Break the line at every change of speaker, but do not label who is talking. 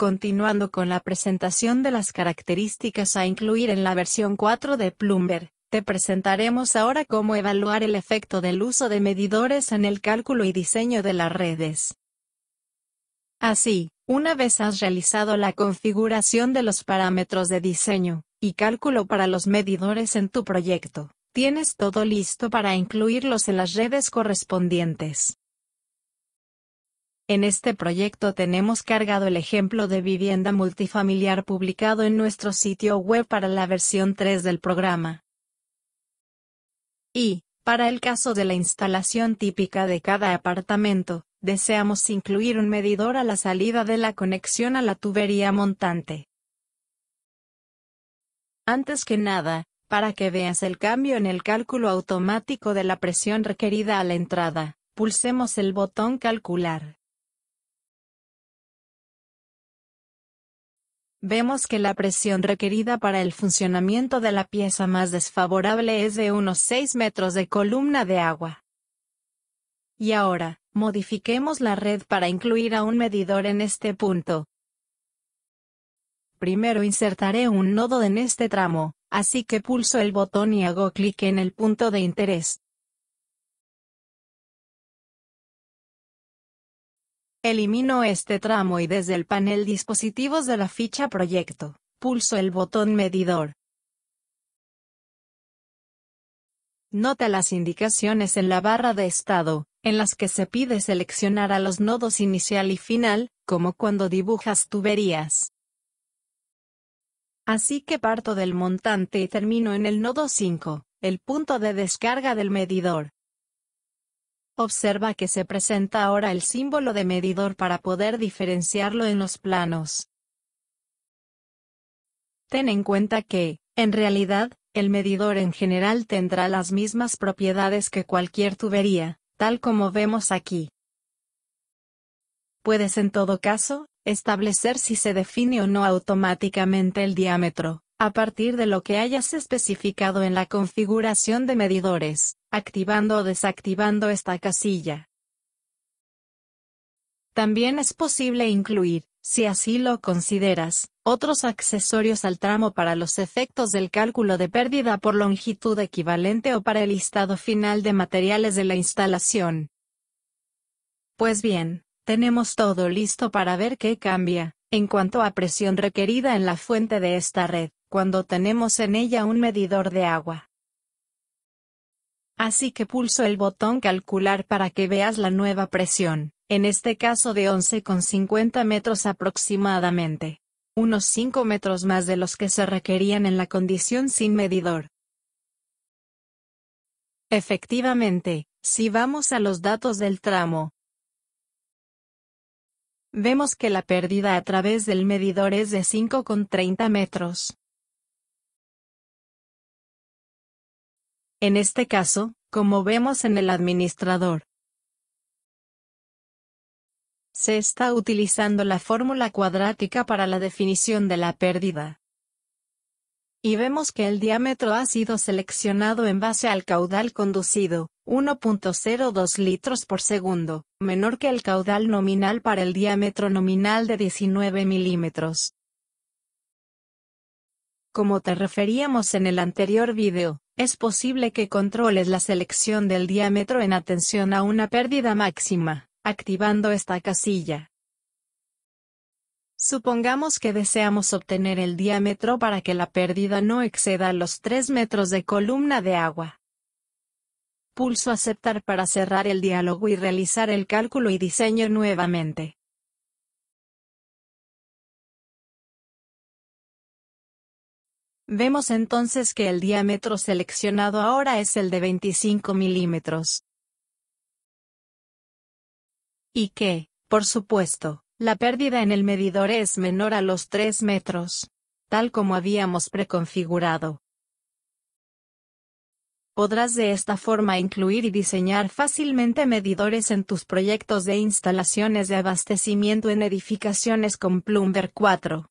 Continuando con la presentación de las características a incluir en la versión 4 de Plumber, te presentaremos ahora cómo evaluar el efecto del uso de medidores en el cálculo y diseño de las redes. Así, una vez has realizado la configuración de los parámetros de diseño y cálculo para los medidores en tu proyecto, tienes todo listo para incluirlos en las redes correspondientes. En este proyecto tenemos cargado el ejemplo de vivienda multifamiliar publicado en nuestro sitio web para la versión 3 del programa. Y, para el caso de la instalación típica de cada apartamento, deseamos incluir un medidor a la salida de la conexión a la tubería montante. Antes que nada, para que veas el cambio en el cálculo automático de la presión requerida a la entrada, pulsemos el botón Calcular. vemos que la presión requerida para el funcionamiento de la pieza más desfavorable es de unos 6 metros de columna de agua. Y ahora, modifiquemos la red para incluir a un medidor en este punto. Primero insertaré un nodo en este tramo, así que pulso el botón y hago clic en el punto de interés. Elimino este tramo y desde el panel Dispositivos de la ficha Proyecto, pulso el botón Medidor. Nota las indicaciones en la barra de estado, en las que se pide seleccionar a los nodos inicial y final, como cuando dibujas tuberías. Así que parto del montante y termino en el nodo 5, el punto de descarga del medidor. Observa que se presenta ahora el símbolo de medidor para poder diferenciarlo en los planos. Ten en cuenta que, en realidad, el medidor en general tendrá las mismas propiedades que cualquier tubería, tal como vemos aquí. Puedes en todo caso, establecer si se define o no automáticamente el diámetro, a partir de lo que hayas especificado en la configuración de medidores activando o desactivando esta casilla. También es posible incluir, si así lo consideras, otros accesorios al tramo para los efectos del cálculo de pérdida por longitud equivalente o para el listado final de materiales de la instalación. Pues bien, tenemos todo listo para ver qué cambia, en cuanto a presión requerida en la fuente de esta red, cuando tenemos en ella un medidor de agua. Así que pulso el botón calcular para que veas la nueva presión, en este caso de 11,50 metros aproximadamente. Unos 5 metros más de los que se requerían en la condición sin medidor. Efectivamente, si vamos a los datos del tramo, vemos que la pérdida a través del medidor es de 5,30 metros. en este caso, como vemos en el administrador. Se está utilizando la fórmula cuadrática para la definición de la pérdida. Y vemos que el diámetro ha sido seleccionado en base al caudal conducido, 1.02 litros por segundo, menor que el caudal nominal para el diámetro nominal de 19 milímetros. Como te referíamos en el anterior video, es posible que controles la selección del diámetro en atención a una pérdida máxima, activando esta casilla. Supongamos que deseamos obtener el diámetro para que la pérdida no exceda los 3 metros de columna de agua. Pulso Aceptar para cerrar el diálogo y realizar el cálculo y diseño nuevamente. Vemos entonces que el diámetro seleccionado ahora es el de 25 milímetros. Y que, por supuesto, la pérdida en el medidor es menor a los 3 metros, tal como habíamos preconfigurado. Podrás de esta forma incluir y diseñar fácilmente medidores en tus proyectos de instalaciones de abastecimiento en edificaciones con Plumber 4.